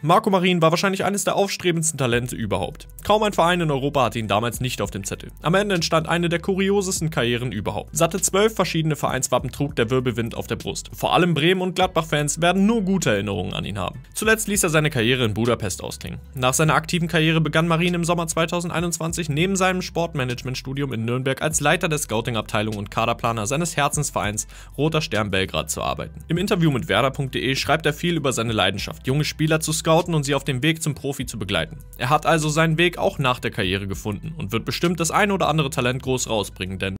Marco Marin war wahrscheinlich eines der aufstrebendsten Talente überhaupt. Kaum ein Verein in Europa hatte ihn damals nicht auf dem Zettel. Am Ende entstand eine der kuriosesten Karrieren überhaupt. Satte zwölf verschiedene Vereinswappen trug der Wirbelwind auf der Brust. Vor allem Bremen- und Gladbach-Fans werden nur gute Erinnerungen an ihn haben. Zuletzt ließ er seine Karriere in Budapest ausklingen. Nach seiner aktiven Karriere begann Marin im Sommer 2021 neben seinem Sportmanagementstudium in Nürnberg als Leiter der Scouting-Abteilung und Kaderplaner seines Herzensvereins Roter Stern Belgrad zu arbeiten. Im Interview mit werder.de schreibt er viel über seine Leidenschaft, junge Spieler zu scouten scouten und sie auf dem Weg zum Profi zu begleiten. Er hat also seinen Weg auch nach der Karriere gefunden und wird bestimmt das ein oder andere Talent groß rausbringen, denn